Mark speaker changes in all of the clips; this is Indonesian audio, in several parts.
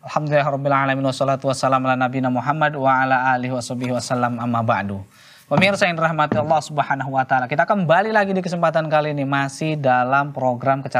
Speaker 1: Alhamdulillahirrahmanirrahim. wassalatu wassalamu ala nabina Muhammad wa ala alihi washabihi wasallam amma ba'du. Pemirsa yang dirahmati Allah Subhanahu wa taala. Kita kembali lagi di kesempatan kali ini masih dalam program eh,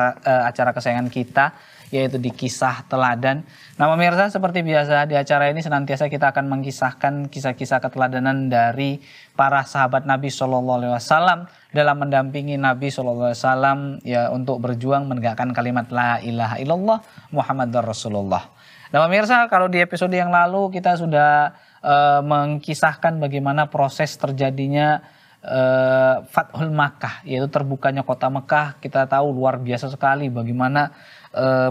Speaker 1: acara kesayangan kita yaitu di kisah teladan. Nah, pemirsa seperti biasa di acara ini senantiasa kita akan mengkisahkan kisah-kisah keteladanan dari para sahabat Nabi Shallallahu alaihi wasallam dalam mendampingi Nabi Shallallahu alaihi wasallam ya untuk berjuang menegakkan kalimat la ilaha illallah Muhammadur Rasulullah. Nah pemirsa kalau di episode yang lalu kita sudah uh, mengkisahkan bagaimana proses terjadinya uh, Fathul Makkah yaitu terbukanya kota Mekah kita tahu luar biasa sekali bagaimana uh,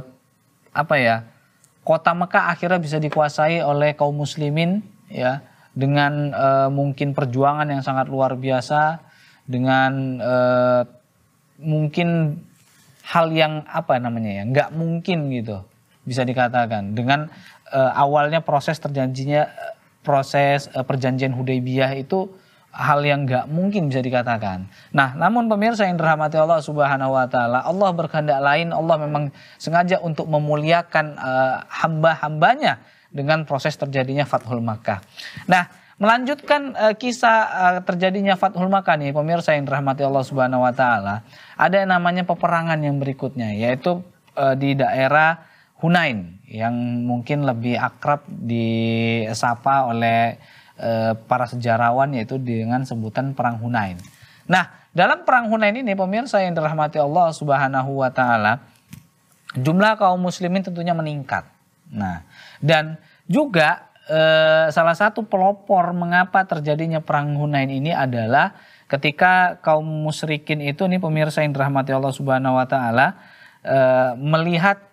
Speaker 1: apa ya kota Mekah akhirnya bisa dikuasai oleh kaum muslimin ya dengan uh, mungkin perjuangan yang sangat luar biasa dengan uh, mungkin hal yang apa namanya ya nggak mungkin gitu bisa dikatakan dengan uh, awalnya proses terjanjinya eh, proses uh, perjanjian Hudaybiyah itu hal yang nggak mungkin bisa dikatakan. Nah, namun pemirsa yang dirahmati Allah Subhanahu wa taala, Allah berkehendak lain, Allah memang sengaja untuk memuliakan uh, hamba-hambanya dengan proses terjadinya Fathul Makkah. Nah, melanjutkan uh, kisah uh, terjadinya Fathul Makkah nih pemirsa yang dirahmati Allah Subhanahu wa taala, ada yang namanya peperangan yang berikutnya yaitu uh, di daerah Hunain yang mungkin lebih akrab disapa oleh e, para sejarawan yaitu dengan sebutan Perang Hunain. Nah, dalam Perang Hunain ini pemirsa yang dirahmati Allah Subhanahu wa taala, jumlah kaum muslimin tentunya meningkat. Nah, dan juga e, salah satu pelopor mengapa terjadinya Perang Hunain ini adalah ketika kaum musyrikin itu nih pemirsa yang dirahmati Allah Subhanahu wa taala eh, melihat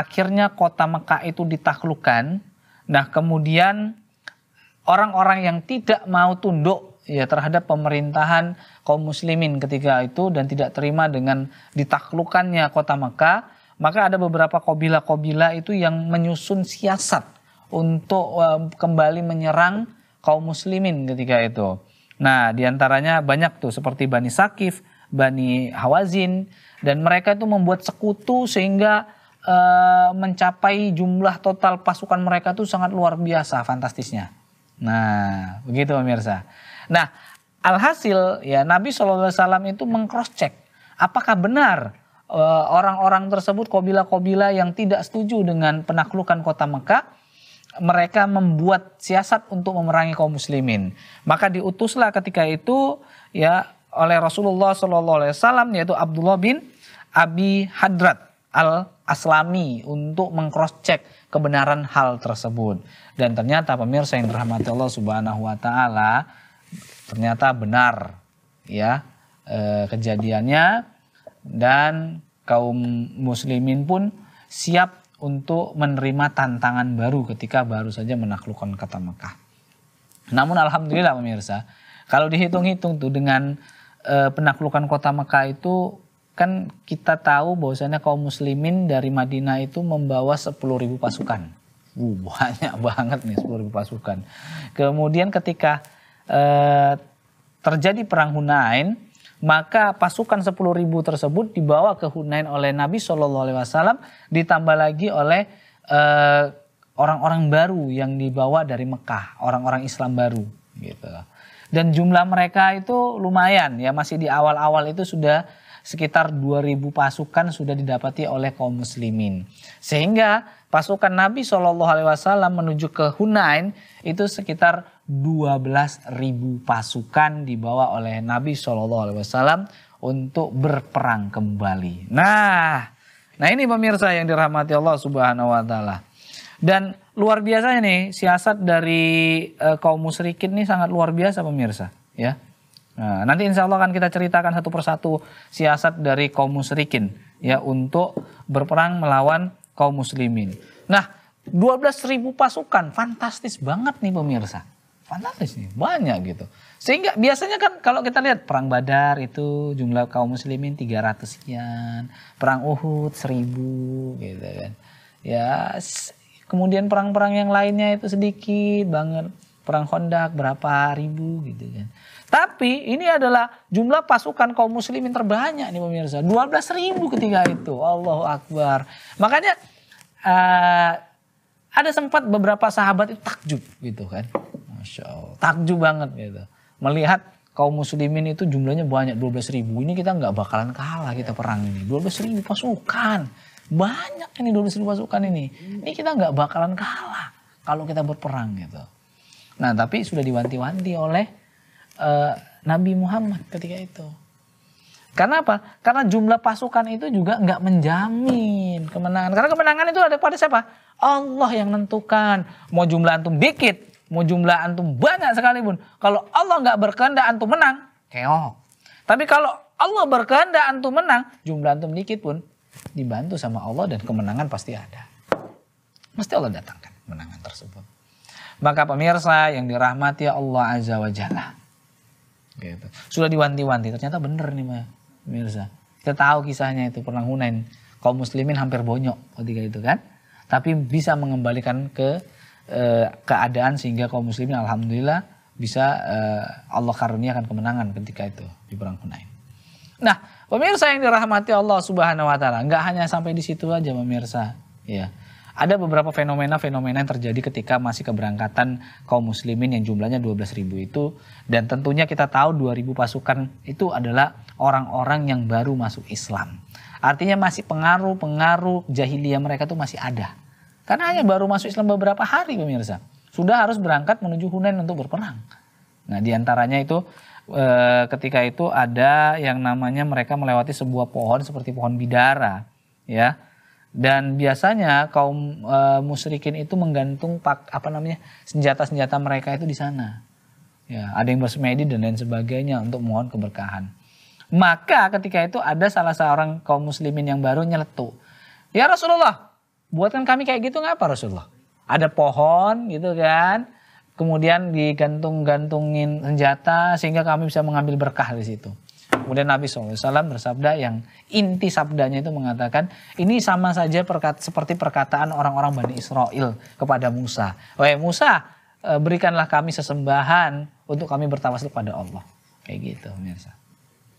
Speaker 1: akhirnya kota Mekah itu ditaklukkan. Nah, kemudian orang-orang yang tidak mau tunduk ya terhadap pemerintahan kaum muslimin ketika itu dan tidak terima dengan ditaklukannya kota Mekah, maka ada beberapa kobila-kobila itu yang menyusun siasat untuk kembali menyerang kaum muslimin ketika itu. Nah, diantaranya banyak tuh seperti Bani Sakif, Bani Hawazin, dan mereka itu membuat sekutu sehingga Eh, mencapai jumlah total pasukan mereka itu sangat luar biasa fantastisnya. Nah, begitu pemirsa. Nah, alhasil ya Nabi SAW itu mengcross check apakah benar orang eh, orang-orang tersebut kobila-kobila yang tidak setuju dengan penaklukan kota Mekah mereka membuat siasat untuk memerangi kaum muslimin. Maka diutuslah ketika itu ya oleh Rasulullah Shallallahu Alaihi Wasallam yaitu Abdullah bin Abi Hadrat Al-Aslami untuk mengcrosscheck kebenaran hal tersebut. Dan ternyata pemirsa yang dirahmati Allah Subhanahu wa taala ternyata benar ya e, kejadiannya dan kaum muslimin pun siap untuk menerima tantangan baru ketika baru saja menaklukkan kota Mekah. Namun alhamdulillah pemirsa, kalau dihitung-hitung tuh dengan e, penaklukan kota Mekah itu kan kita tahu bahwasanya kaum muslimin dari Madinah itu membawa 10.000 pasukan. Uh, banyak banget nih sepuluh ribu pasukan. Kemudian ketika eh, terjadi perang Hunain, maka pasukan sepuluh ribu tersebut dibawa ke Hunain oleh Nabi Shallallahu alaihi wasallam ditambah lagi oleh orang eh, orang-orang baru yang dibawa dari Mekah, orang-orang Islam baru gitu. Dan jumlah mereka itu lumayan ya masih di awal-awal itu sudah sekitar 2000 pasukan sudah didapati oleh kaum muslimin. Sehingga pasukan Nabi Shallallahu alaihi wasallam menuju ke Hunain itu sekitar 12.000 pasukan dibawa oleh Nabi Shallallahu alaihi wasallam untuk berperang kembali. Nah, nah ini pemirsa yang dirahmati Allah Subhanahu wa taala. Dan luar biasa ini siasat dari e, kaum musyrikin ini sangat luar biasa pemirsa, ya. Nah, nanti insya Allah akan kita ceritakan satu persatu siasat dari kaum musyrikin ya untuk berperang melawan kaum muslimin. Nah, 12.000 pasukan, fantastis banget nih pemirsa. Fantastis nih, banyak gitu. Sehingga biasanya kan kalau kita lihat perang Badar itu jumlah kaum muslimin 300 sekian, perang Uhud 1000 gitu kan. Ya, kemudian perang-perang yang lainnya itu sedikit banget perang Kondak berapa ribu gitu kan. Tapi ini adalah jumlah pasukan kaum muslimin terbanyak nih pemirsa. 12 ribu ketika itu. Allahu Akbar. Makanya uh, ada sempat beberapa sahabat itu takjub gitu kan. Masya Allah. Takjub banget gitu. Melihat kaum muslimin itu jumlahnya banyak 12 ribu. Ini kita nggak bakalan kalah kita perang ini. 12 ribu pasukan. Banyak ini 12 ribu pasukan ini. Ini kita nggak bakalan kalah kalau kita berperang gitu. Nah, tapi sudah diwanti-wanti oleh uh, Nabi Muhammad ketika itu. Karena apa? Karena jumlah pasukan itu juga nggak menjamin kemenangan. Karena kemenangan itu ada pada siapa? Allah yang menentukan. Mau jumlah antum dikit, mau jumlah antum banyak sekalipun. Kalau Allah nggak berkehendak antum menang, keok. Tapi kalau Allah berkehendak antum menang, jumlah antum dikit pun dibantu sama Allah dan kemenangan pasti ada. Mesti Allah datangkan kemenangan tersebut. Maka pemirsa yang dirahmati Allah Azza wa Jalla. Gitu. Sudah diwanti-wanti, ternyata benar nih pemirsa. Kita tahu kisahnya itu pernah Hunain. Kaum muslimin hampir bonyok ketika itu kan. Tapi bisa mengembalikan ke e, keadaan sehingga kaum muslimin alhamdulillah bisa e, Allah karuniakan kemenangan ketika itu di perang Hunain. Nah, pemirsa yang dirahmati Allah Subhanahu wa taala, nggak hanya sampai di situ aja pemirsa, ya. Ada beberapa fenomena-fenomena yang terjadi ketika masih keberangkatan kaum muslimin yang jumlahnya 12 ribu itu dan tentunya kita tahu 2 ribu pasukan itu adalah orang-orang yang baru masuk Islam. Artinya masih pengaruh-pengaruh jahiliyah mereka itu masih ada. Karena hanya baru masuk Islam beberapa hari pemirsa. Sudah harus berangkat menuju Hunain untuk berperang. Nah diantaranya itu eh, ketika itu ada yang namanya mereka melewati sebuah pohon seperti pohon bidara. Ya dan biasanya kaum e, musyrikin itu menggantung pak, apa namanya senjata-senjata mereka itu di sana. Ya, ada yang bersemedi dan lain sebagainya untuk mohon keberkahan. Maka ketika itu ada salah seorang kaum muslimin yang baru nyeletuk. Ya Rasulullah, buatkan kami kayak gitu ngapa Rasulullah? Ada pohon gitu kan, kemudian digantung-gantungin senjata sehingga kami bisa mengambil berkah di situ. Kemudian Nabi SAW bersabda yang inti sabdanya itu mengatakan ini sama saja perkata, seperti perkataan orang-orang Bani Israel kepada Musa. Wah Musa eh, berikanlah kami sesembahan untuk kami bertawasul kepada Allah. Kayak gitu Mirsa.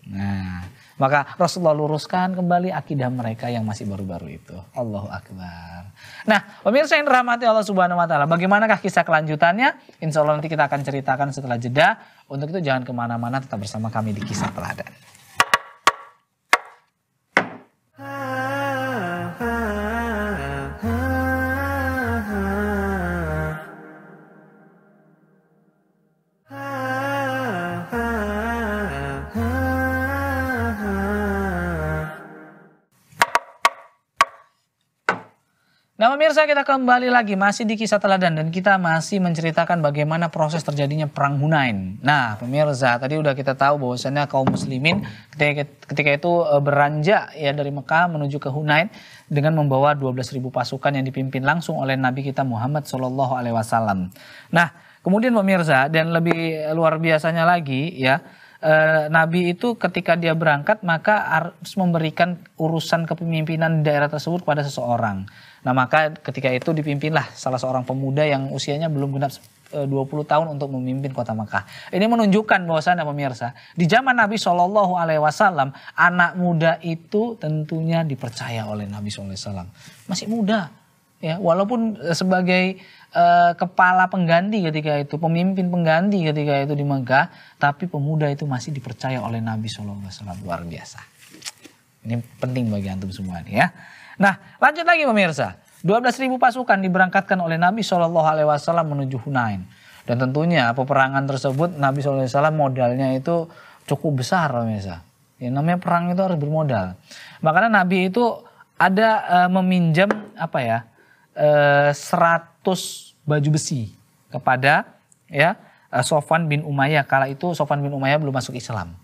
Speaker 1: Nah, maka Rasulullah luruskan kembali akidah mereka yang masih baru-baru itu. Allahu Akbar. Nah, pemirsa yang dirahmati Allah Subhanahu wa taala, bagaimanakah kisah kelanjutannya? Insya Allah nanti kita akan ceritakan setelah jeda. Untuk itu jangan kemana-mana, tetap bersama kami di Kisah Teladan. kita kembali lagi masih di kisah teladan dan kita masih menceritakan bagaimana proses terjadinya perang Hunain. Nah pemirsa tadi udah kita tahu bahwasannya kaum muslimin ketika, itu eh, beranjak ya dari Mekah menuju ke Hunain dengan membawa 12.000 pasukan yang dipimpin langsung oleh Nabi kita Muhammad Shallallahu Alaihi Wasallam. Nah kemudian pemirsa dan lebih luar biasanya lagi ya eh, Nabi itu ketika dia berangkat maka harus memberikan urusan kepemimpinan daerah tersebut kepada seseorang. Nah maka ketika itu dipimpinlah salah seorang pemuda yang usianya belum genap 20 e, tahun untuk memimpin kota Mekah. Ini menunjukkan bahwasannya pemirsa, di zaman Nabi Shallallahu Alaihi Wasallam anak muda itu tentunya dipercaya oleh Nabi Shallallahu Alaihi Wasallam. Masih muda, ya walaupun sebagai uh, kepala pengganti ketika itu, pemimpin pengganti ketika itu di Mekah, tapi pemuda itu masih dipercaya oleh Nabi Shallallahu Alaihi Wasallam luar biasa. Ini penting bagi antum semua nih ya. Nah, lanjut lagi pemirsa. 12.000 pasukan diberangkatkan oleh Nabi Shallallahu alaihi wasallam menuju Hunain. Dan tentunya peperangan tersebut Nabi Shallallahu alaihi wasallam modalnya itu cukup besar pemirsa. Ya, namanya perang itu harus bermodal. Makanya Nabi itu ada e, meminjam apa ya? E, eh, 100 baju besi kepada ya eh, Sofan bin Umayyah. Kala itu Sofan bin Umayyah belum masuk Islam.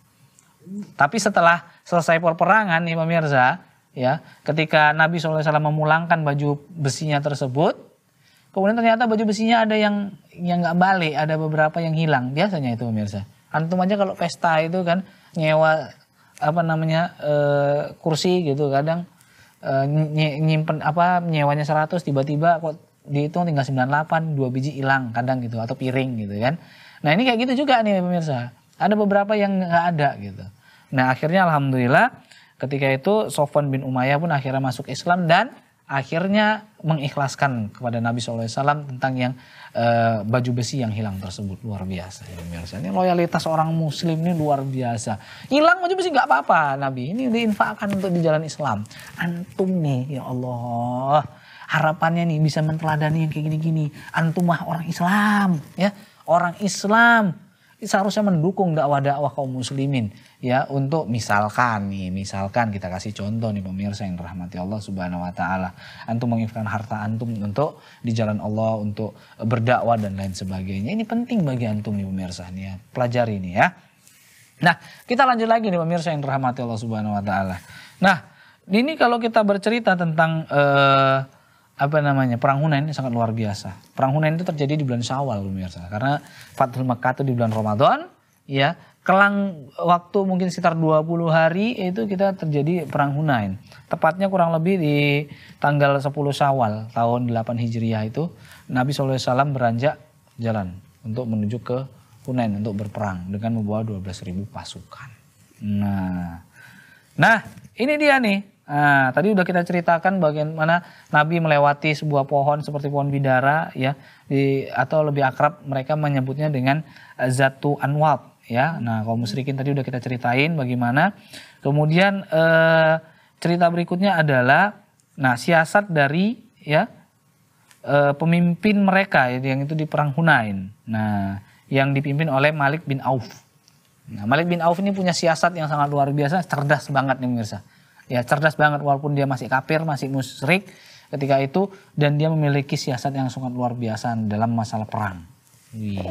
Speaker 1: Tapi setelah selesai perperangan nih pemirsa, ya ketika Nabi SAW memulangkan baju besinya tersebut kemudian ternyata baju besinya ada yang yang nggak balik ada beberapa yang hilang biasanya itu pemirsa antum aja kalau pesta itu kan nyewa apa namanya e, kursi gitu kadang e, nyimpen apa nyewanya 100 tiba-tiba kok dihitung tinggal 98 dua biji hilang kadang gitu atau piring gitu kan nah ini kayak gitu juga nih pemirsa ada beberapa yang nggak ada gitu nah akhirnya alhamdulillah Ketika itu Sofwan bin Umayyah pun akhirnya masuk Islam dan akhirnya mengikhlaskan kepada Nabi SAW tentang yang e, baju besi yang hilang tersebut luar biasa ya ini loyalitas orang Muslim ini luar biasa hilang baju besi gak apa-apa Nabi ini diinfakkan untuk di jalan Islam antum nih ya Allah harapannya nih bisa menteladani yang kayak gini-gini antum mah orang Islam ya orang Islam seharusnya mendukung dakwah-dakwah kaum muslimin ya untuk misalkan nih misalkan kita kasih contoh nih pemirsa yang rahmati Allah Subhanahu wa taala antum menginfakkan harta antum untuk di jalan Allah untuk berdakwah dan lain sebagainya ini penting bagi antum nih pemirsa nih ya pelajari nih ya Nah, kita lanjut lagi nih pemirsa yang rahmati Allah Subhanahu wa taala. Nah, ini kalau kita bercerita tentang uh, apa namanya perang Hunain sangat luar biasa. Perang Hunain itu terjadi di bulan Syawal pemirsa karena Fathul Makkah itu di bulan Ramadan ya. Kelang waktu mungkin sekitar 20 hari itu kita terjadi perang Hunain. Tepatnya kurang lebih di tanggal 10 Syawal tahun 8 Hijriah itu Nabi SAW beranjak jalan untuk menuju ke Hunain untuk berperang dengan membawa 12.000 pasukan. Nah, nah ini dia nih Nah, tadi udah kita ceritakan bagaimana Nabi melewati sebuah pohon seperti pohon bidara ya, di, atau lebih akrab mereka menyebutnya dengan zatu anwab ya. Nah, kalau musyrikin tadi udah kita ceritain bagaimana. Kemudian eh, cerita berikutnya adalah nah siasat dari ya eh, pemimpin mereka yang itu di perang Hunain. Nah, yang dipimpin oleh Malik bin Auf. Nah, Malik bin Auf ini punya siasat yang sangat luar biasa, cerdas banget nih pemirsa ya cerdas banget walaupun dia masih kafir masih musyrik ketika itu dan dia memiliki siasat yang sangat luar biasa dalam masalah perang. Wih.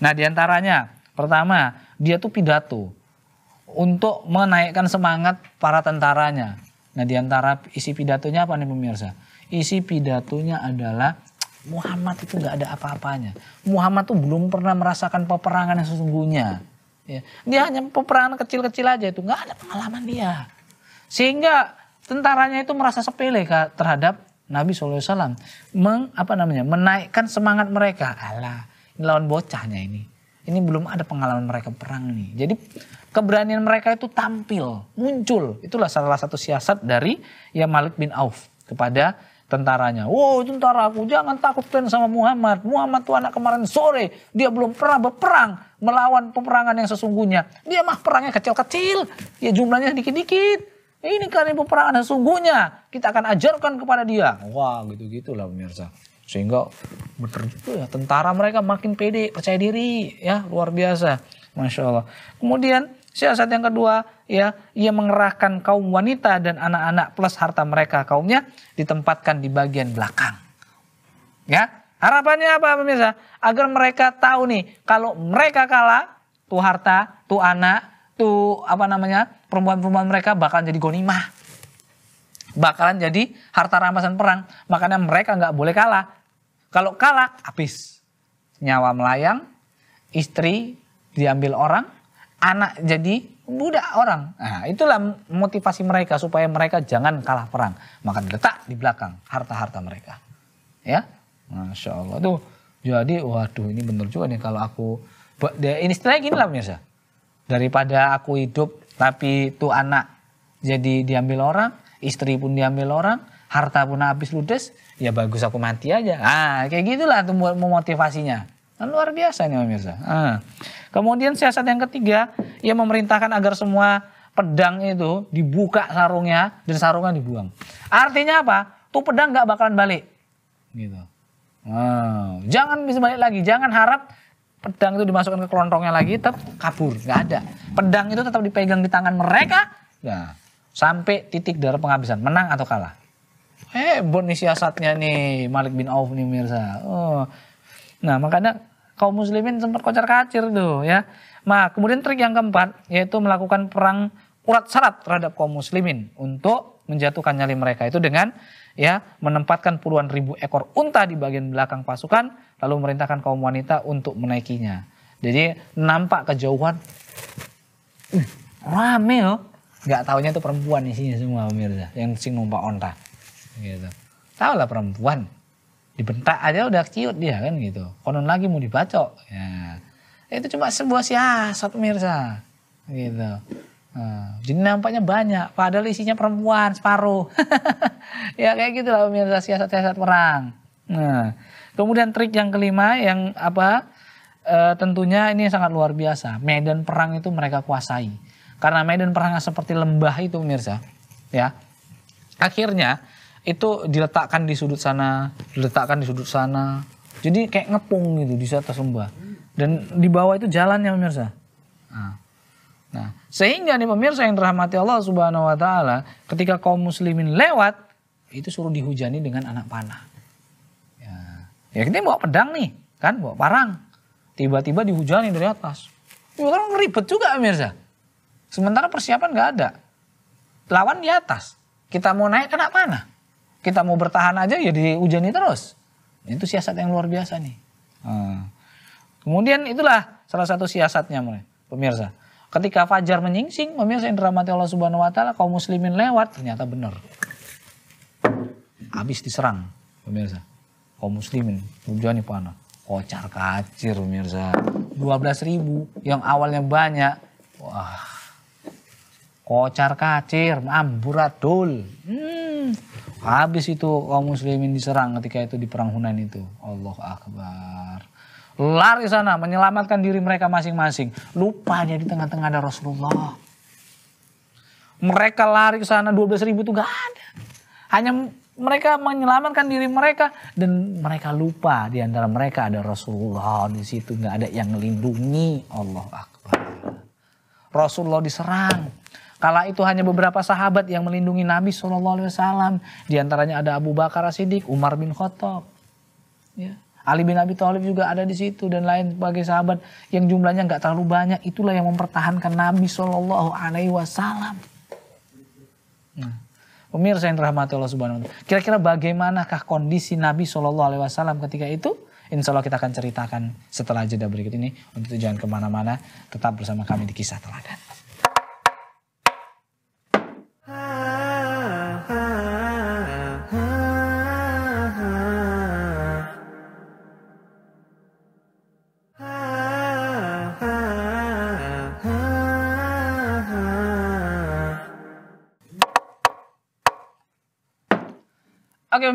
Speaker 1: Nah diantaranya pertama dia tuh pidato untuk menaikkan semangat para tentaranya. Nah diantara isi pidatonya apa nih pemirsa? Isi pidatonya adalah Muhammad itu nggak ada apa-apanya. Muhammad tuh belum pernah merasakan peperangan yang sesungguhnya. Ya, dia hanya peperangan kecil-kecil aja itu nggak ada pengalaman dia. Sehingga tentaranya itu merasa sepele terhadap Nabi SAW. Meng, apa namanya, menaikkan semangat mereka. Allah lawan bocahnya ini. Ini belum ada pengalaman mereka perang nih. Jadi keberanian mereka itu tampil, muncul. Itulah salah satu siasat dari ya Malik bin Auf kepada tentaranya. Wow tentara aku jangan takut kalian sama Muhammad. Muhammad tuh anak kemarin sore. Dia belum pernah berperang melawan peperangan yang sesungguhnya. Dia mah perangnya kecil-kecil. Ya jumlahnya dikit-dikit. Ini kali peperangan yang sungguhnya kita akan ajarkan kepada dia. Wah gitu-gitu lah pemirsa. Sehingga betul ya, tentara mereka makin pede, percaya diri ya luar biasa. Masya Allah. Kemudian Siasat yang kedua, ya, ia mengerahkan kaum wanita dan anak-anak plus harta mereka kaumnya ditempatkan di bagian belakang. Ya, harapannya apa pemirsa? Agar mereka tahu nih, kalau mereka kalah, tuh harta, tuh anak, tuh apa namanya, perempuan-perempuan mereka bakalan jadi gonimah. Bakalan jadi harta rampasan perang. Makanya mereka nggak boleh kalah. Kalau kalah, habis. Nyawa melayang, istri diambil orang, anak jadi budak orang. Nah, itulah motivasi mereka supaya mereka jangan kalah perang. Maka diletak di belakang harta-harta mereka. Ya, Masya Allah. Tuh, jadi waduh ini bener juga nih kalau aku, ini istilahnya gini lah pemirsa. Daripada aku hidup tapi tuh anak jadi diambil orang, istri pun diambil orang, harta pun habis ludes, ya bagus aku mati aja. Ah, kayak gitulah tuh memotivasinya. Nah, luar biasa nih pemirsa. Ah. Kemudian siasat yang ketiga, ia memerintahkan agar semua pedang itu dibuka sarungnya dan sarungnya dibuang. Artinya apa? Tuh pedang nggak bakalan balik. Gitu. Ah. Jangan bisa balik lagi. Jangan harap pedang itu dimasukkan ke kelontongnya lagi tetap kabur nggak ada pedang itu tetap dipegang di tangan mereka ya sampai titik darah penghabisan menang atau kalah eh bon nih siasatnya nih Malik bin Auf nih Mirza oh nah makanya kaum muslimin sempat kocar kacir tuh ya nah kemudian trik yang keempat yaitu melakukan perang urat syarat terhadap kaum muslimin untuk menjatuhkan nyali mereka itu dengan ya menempatkan puluhan ribu ekor unta di bagian belakang pasukan lalu memerintahkan kaum wanita untuk menaikinya. Jadi nampak kejauhan uh, rame loh. Gak taunya itu perempuan isinya semua pemirsa yang sing numpak onta. Gitu. Tahu lah perempuan dibentak aja udah ciut dia kan gitu. Konon lagi mau dibacok. Ya. Itu cuma sebuah siasat pemirsa. Gitu. Hmm, jadi nampaknya banyak, padahal isinya perempuan separuh. ya kayak gitulah pemirsa siasat-siasat perang. Nah, kemudian trik yang kelima yang apa? E, tentunya ini sangat luar biasa. Medan perang itu mereka kuasai. Karena medan perang seperti lembah itu pemirsa, ya. Akhirnya itu diletakkan di sudut sana, diletakkan di sudut sana. Jadi kayak ngepung gitu di atas lembah. Dan di bawah itu jalannya pemirsa. Nah Nah, sehingga nih pemirsa yang dirahmati Allah Subhanahu wa taala, ketika kaum muslimin lewat itu suruh dihujani dengan anak panah. Ya, ya kita bawa pedang nih, kan bawa parang. Tiba-tiba dihujani dari atas. Ya, orang ribet juga pemirsa. Sementara persiapan nggak ada. Lawan di atas. Kita mau naik kena panah. Kita mau bertahan aja ya dihujani terus. Itu siasat yang luar biasa nih. Hmm. Kemudian itulah salah satu siasatnya pemirsa Ketika fajar menyingsing, pemirsa yang dirahmati Allah Subhanahu wa taala, kaum muslimin lewat, ternyata benar. Habis diserang, pemirsa. Kaum muslimin, nih panah. Kocar kacir, pemirsa. 12 ribu yang awalnya banyak. Wah. Kocar kacir, amburadul. Hmm. Habis itu kaum muslimin diserang ketika itu di perang Hunain itu. Allah Akbar lari sana menyelamatkan diri mereka masing-masing. Lupanya di tengah-tengah ada Rasulullah. Mereka lari ke sana 12 ribu itu gak ada. Hanya mereka menyelamatkan diri mereka dan mereka lupa di antara mereka ada Rasulullah di situ nggak ada yang melindungi Allah Akbar. Rasulullah diserang. Kala itu hanya beberapa sahabat yang melindungi Nabi Shallallahu Alaihi Wasallam. Di antaranya ada Abu Bakar As Siddiq, Umar bin Khattab. Ya. Ali bin Abi Thalib juga ada di situ dan lain sebagai sahabat yang jumlahnya nggak terlalu banyak itulah yang mempertahankan Nabi Shallallahu Alaihi Wasallam. Nah, pemirsa yang dirahmati Allah Subhanahu Wa Taala, kira-kira bagaimanakah kondisi Nabi Shallallahu Alaihi Wasallam ketika itu? Insya Allah kita akan ceritakan setelah jeda berikut ini. Untuk itu jangan kemana-mana, tetap bersama kami di Kisah Teladan.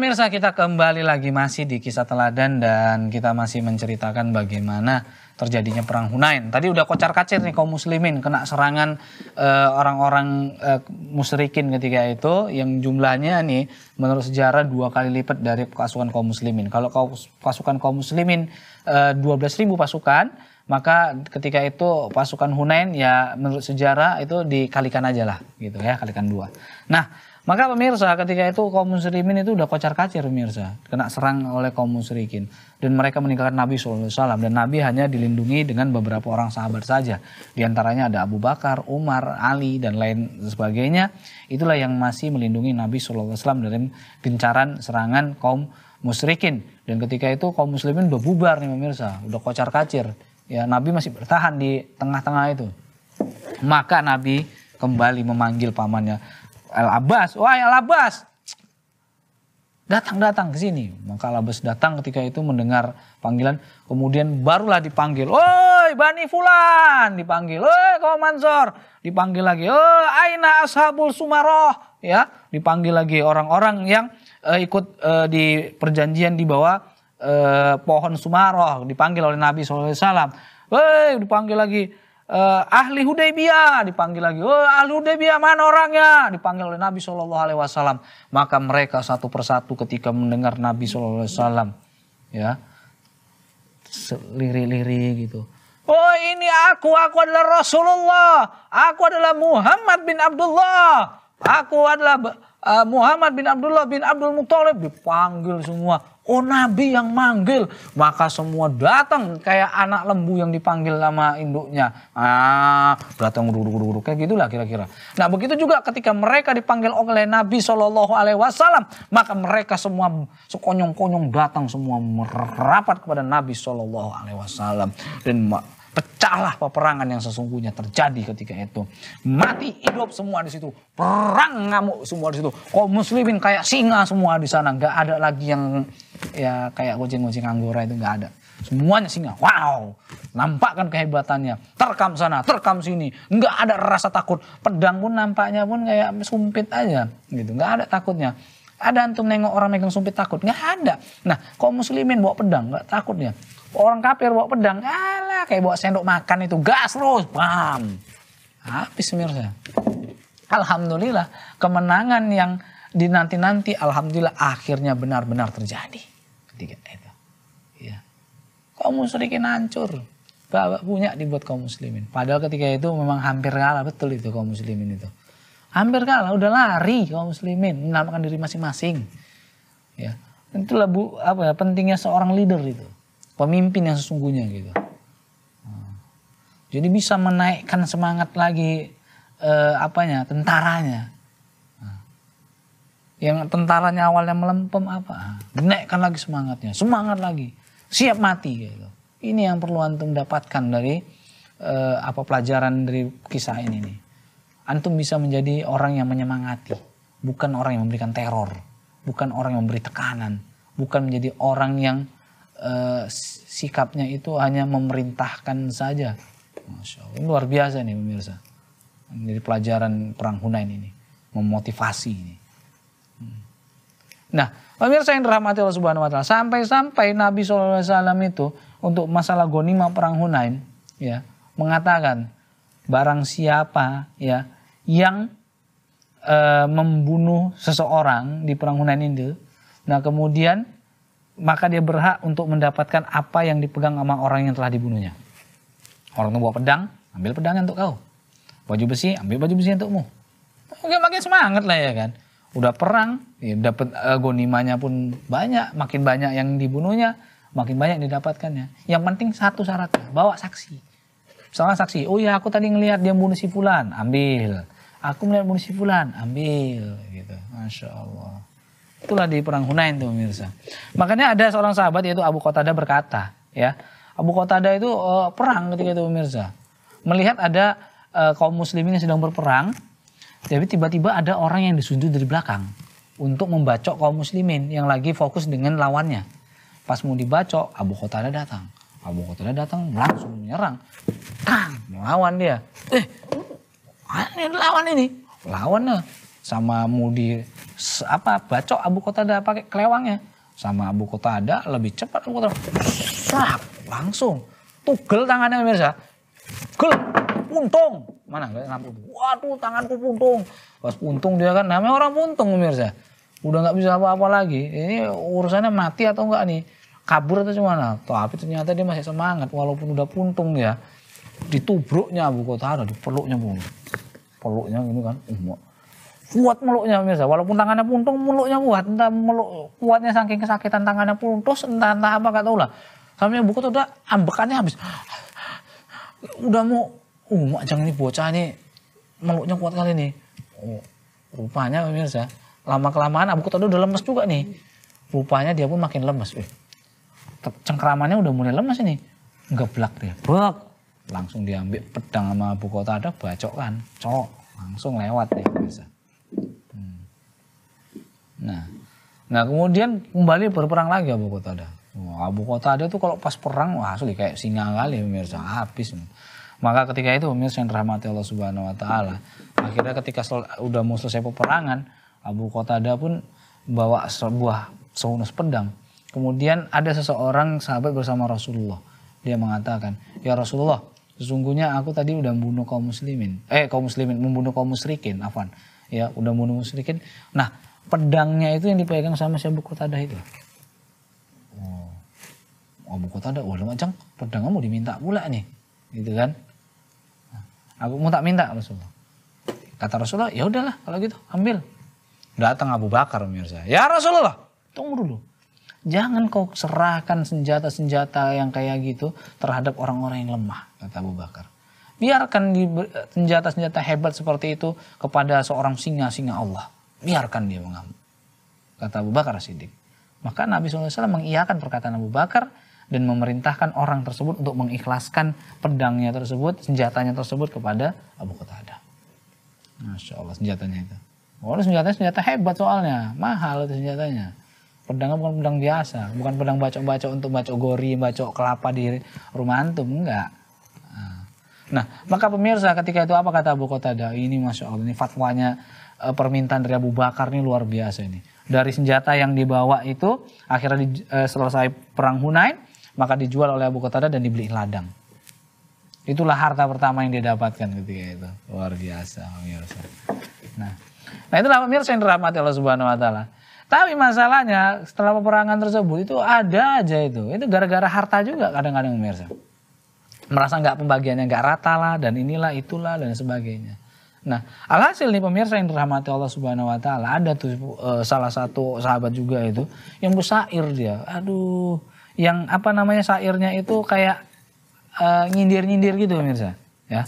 Speaker 1: Pemirsa kita kembali lagi masih di kisah teladan dan kita masih menceritakan bagaimana terjadinya perang Hunain. Tadi udah kocar kacir nih kaum muslimin kena serangan eh, orang-orang uh, uh, musyrikin ketika itu yang jumlahnya nih menurut sejarah dua kali lipat dari pasukan kaum muslimin. Kalau pasukan kaum muslimin uh, eh, 12.000 pasukan, maka ketika itu pasukan Hunain ya menurut sejarah itu dikalikan aja lah gitu ya, kalikan dua. Nah maka pemirsa ketika itu kaum muslimin itu udah kocar kacir pemirsa. Kena serang oleh kaum musyrikin. Dan mereka meninggalkan Nabi SAW. Dan Nabi hanya dilindungi dengan beberapa orang sahabat saja. Di antaranya ada Abu Bakar, Umar, Ali, dan lain sebagainya. Itulah yang masih melindungi Nabi SAW dari gencaran serangan kaum musyrikin. Dan ketika itu kaum muslimin udah bubar nih pemirsa. Udah kocar kacir. Ya Nabi masih bertahan di tengah-tengah itu. Maka Nabi kembali memanggil pamannya Al Abbas, wah Al Abbas. Datang-datang ke sini. Maka Al Abbas datang ketika itu mendengar panggilan. Kemudian barulah dipanggil. Oi Bani Fulan dipanggil. Oi kau Mansor dipanggil lagi. Oi Aina Ashabul Sumaroh. Ya, dipanggil lagi orang-orang yang uh, ikut uh, di perjanjian di bawah uh, pohon Sumaroh. Dipanggil oleh Nabi SAW. Woi dipanggil lagi eh, ahli Hudaybiyah dipanggil lagi. Oh, ahli Hudaybiyah mana orangnya? Dipanggil oleh Nabi Shallallahu Alaihi Wasallam. Maka mereka satu persatu ketika mendengar Nabi Shallallahu Alaihi Wasallam, ya lirik-lirik gitu. Oh ini aku, aku adalah Rasulullah. Aku adalah Muhammad bin Abdullah. Aku adalah uh, Muhammad bin Abdullah bin Abdul Muthalib dipanggil semua. Oh nabi yang manggil. Maka semua datang kayak anak lembu yang dipanggil sama induknya. Ah datang guru-guru kayak gitulah kira-kira. Nah begitu juga ketika mereka dipanggil oleh Nabi Shallallahu Alaihi Wasallam. Maka mereka semua sekonyong-konyong datang semua merapat kepada Nabi Shallallahu Alaihi Wasallam. Dan pecahlah peperangan yang sesungguhnya terjadi ketika itu. Mati hidup semua di situ, perang ngamuk semua di situ. Kaum muslimin kayak singa semua di sana, nggak ada lagi yang ya kayak kucing-kucing anggora itu nggak ada. Semuanya singa. Wow, nampak kan kehebatannya. Terkam sana, terkam sini. Nggak ada rasa takut. Pedang pun nampaknya pun kayak sumpit aja, gitu. Nggak ada takutnya. Ada antum nengok orang megang sumpit takut? Nggak ada. Nah, kok muslimin bawa pedang? Nggak takutnya Orang kafir bawa pedang, alah kayak bawa sendok makan itu. Gas terus, bam. Habis mirsa. Alhamdulillah kemenangan yang di nanti nanti alhamdulillah akhirnya benar-benar terjadi ketika itu ya kaum musyrikin hancur bawa punya dibuat kaum muslimin padahal ketika itu memang hampir kalah betul itu kaum muslimin itu hampir kalah udah lari kaum muslimin Menamakan diri masing-masing ya itulah bu apa ya pentingnya seorang leader itu pemimpin yang sesungguhnya gitu hmm. jadi bisa menaikkan semangat lagi eh, apanya tentaranya yang tentaranya awalnya melempem apa naikkan lagi semangatnya semangat lagi siap mati gitu ini yang perlu antum dapatkan dari eh, apa pelajaran dari kisah ini nih antum bisa menjadi orang yang menyemangati bukan orang yang memberikan teror bukan orang yang memberi tekanan bukan menjadi orang yang eh, sikapnya itu hanya memerintahkan saja Masya Allah. luar biasa nih pemirsa. Jadi pelajaran perang Hunain ini. Memotivasi ini. Nah, pemirsa yang dirahmati Allah Subhanahu wa taala, sampai-sampai Nabi SAW itu untuk masalah gonima perang Hunain ya, mengatakan barang siapa ya yang e, membunuh seseorang di perang Hunain itu, nah kemudian maka dia berhak untuk mendapatkan apa yang dipegang sama orang yang telah dibunuhnya. Orang itu bawa pedang, ambil pedangnya untuk kau. Baju besi, ambil baju besi untukmu. Oke, makin semangat lah ya kan udah perang, ya dapat uh, eh, gonimanya pun banyak, makin banyak yang dibunuhnya, makin banyak yang didapatkannya. Yang penting satu syaratnya, bawa saksi. Misalnya saksi, oh iya aku tadi ngelihat dia bunuh si fulan, ambil. Aku melihat bunuh si fulan, ambil gitu. Masya Allah. Itulah di perang Hunain tuh pemirsa. Makanya ada seorang sahabat yaitu Abu Qatada berkata, ya. Abu Qatada itu uh, perang ketika itu pemirsa. Melihat ada uh, kaum muslimin yang sedang berperang, tapi tiba-tiba ada orang yang disunjuk dari belakang untuk membacok kaum muslimin yang lagi fokus dengan lawannya. Pas mau dibacok, Abu Khotada datang. Abu Khotada datang langsung menyerang. Kang, melawan dia. Eh, ini lawan ini. Lawannya sama mau di apa bacok Abu Khotada pakai kelewangnya. Sama Abu Khotada lebih cepat Abu Khotada langsung tugel tangannya pemirsa. Gel, untung mana nggak lampu waduh tanganku puntung pas puntung dia kan namanya orang puntung pemirsa udah nggak bisa apa-apa lagi ini urusannya mati atau enggak nih kabur atau gimana tapi ternyata dia masih semangat walaupun udah puntung ya ditubruknya Bu Kotaro dipeluknya Bu peluknya ini kan kuat meluknya pemirsa walaupun tangannya puntung meluknya kuat entah meluk kuatnya saking kesakitan tangannya terus entah entah apa gak tahu lah sampai buku tuh udah ambekannya habis udah mau uh macam ini bocah ini meluknya kuat kali nih. Oh, rupanya pemirsa, lama kelamaan Abu Qatadah udah lemes juga nih. Rupanya dia pun makin lemes. Eh, cengkeramannya udah mulai lemes ini. belak dia, belak Langsung diambil pedang sama Abu bacok kan cok. Langsung lewat nih pemirsa. Hmm. Nah, nah kemudian kembali berperang lagi Abu ada Wah, Abu ada tuh kalau pas perang wah asli kayak singa kali pemirsa, habis. Nih. Maka ketika itu pemirsa yang dirahmati Allah Subhanahu wa taala, akhirnya ketika sudah mau selesai peperangan, Abu Qatada pun bawa sebuah seunus pedang. Kemudian ada seseorang sahabat bersama Rasulullah. Dia mengatakan, "Ya Rasulullah, sesungguhnya aku tadi udah membunuh kaum muslimin. Eh, kaum muslimin membunuh kaum musyrikin, afan. Ya, udah membunuh musyrikin. Nah, pedangnya itu yang dipegang sama si Abu Qatada itu. Oh. Abu Qatada, wah macam pedang kamu diminta pula nih. Gitu kan? Aku mau tak minta Rasulullah. Kata Rasulullah, ya udahlah kalau gitu ambil. Datang Abu Bakar pemirsa. Ya Rasulullah, tunggu dulu. Jangan kau serahkan senjata-senjata yang kayak gitu terhadap orang-orang yang lemah, kata Abu Bakar. Biarkan senjata-senjata hebat seperti itu kepada seorang singa-singa Allah. Biarkan dia mengamuk. Kata Abu Bakar Siddiq. Maka Nabi SAW mengiyakan perkataan Abu Bakar dan memerintahkan orang tersebut untuk mengikhlaskan pedangnya tersebut, senjatanya tersebut kepada Abu Qatadah. Masya Allah senjatanya itu. Oh, senjatanya senjata hebat soalnya, mahal itu senjatanya. Pedangnya bukan pedang biasa, bukan pedang bacok-bacok untuk bacok gori, bacok kelapa di rumah antum, enggak. Ah. Nah, maka pemirsa ketika itu apa kata Abu Qatada? Ini Masya Allah, ini fatwanya eh, permintaan dari Abu Bakar ini luar biasa ini. Dari senjata yang dibawa itu, akhirnya di, eh, selesai perang Hunain, maka dijual oleh Abu Qatada dan dibeli ladang. Itulah harta pertama yang dia dapatkan ketika itu. Luar biasa, pemirsa. Nah, nah itulah pemirsa yang dirahmati Allah Subhanahu wa taala. Tapi masalahnya setelah peperangan tersebut itu ada aja itu. Itu gara-gara harta juga kadang-kadang pemirsa. Merasa nggak pembagiannya nggak rata lah dan inilah itulah dan sebagainya. Nah, alhasil nih pemirsa yang dirahmati Allah Subhanahu wa taala, ada tuh e, salah satu sahabat juga itu yang musair dia. Aduh, yang apa namanya sairnya itu kayak eh, nyindir-nyindir uh, gitu pemirsa ya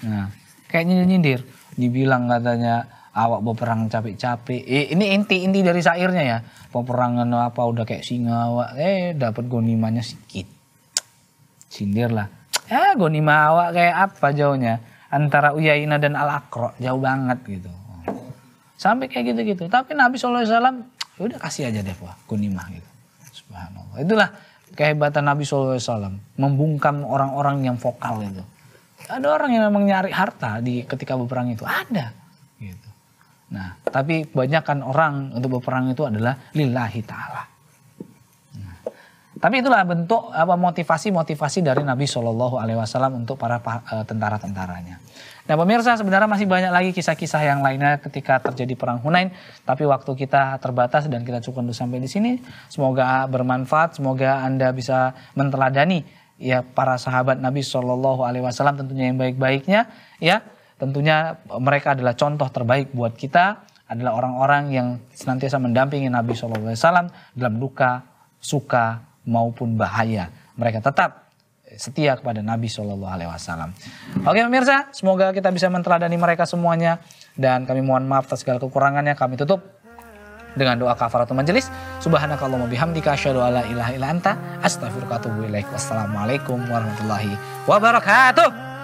Speaker 1: nah kayak nyindir-nyindir dibilang katanya awak berperang capek-capek eh, ini inti-inti dari sairnya ya peperangan apa udah kayak singa awak eh dapat gonimanya sedikit sindir lah ya eh, gonima awak kayak apa jauhnya antara Uyaina dan Al Akro jauh banget gitu sampai kayak gitu-gitu tapi Nabi saw ya udah kasih aja deh wah gonima gitu subhanallah itulah kehebatan Nabi SAW membungkam orang-orang yang vokal itu. Ada orang yang memang nyari harta di ketika berperang itu ada. Gitu. Nah, tapi kebanyakan orang untuk berperang itu adalah lillahi taala. Nah, tapi itulah bentuk apa motivasi-motivasi dari Nabi Shallallahu Alaihi Wasallam untuk para eh, tentara-tentaranya. Nah pemirsa sebenarnya masih banyak lagi kisah-kisah yang lainnya ketika terjadi perang Hunain. Tapi waktu kita terbatas dan kita cukup dulu sampai di sini. Semoga bermanfaat, semoga Anda bisa menteladani ya para sahabat Nabi Shallallahu Alaihi Wasallam tentunya yang baik-baiknya ya tentunya mereka adalah contoh terbaik buat kita adalah orang-orang yang senantiasa mendampingi Nabi Shallallahu Alaihi Wasallam dalam duka, suka maupun bahaya mereka tetap setia kepada Nabi Shallallahu Alaihi Wasallam. Oke pemirsa, semoga kita bisa menteladani mereka semuanya dan kami mohon maaf atas segala kekurangannya. Kami tutup dengan doa kafaratul majelis. Subhanakallahumma bihamdika asyhadu alla ilaha illa anta astaghfiruka wa atubu Wassalamualaikum warahmatullahi wabarakatuh.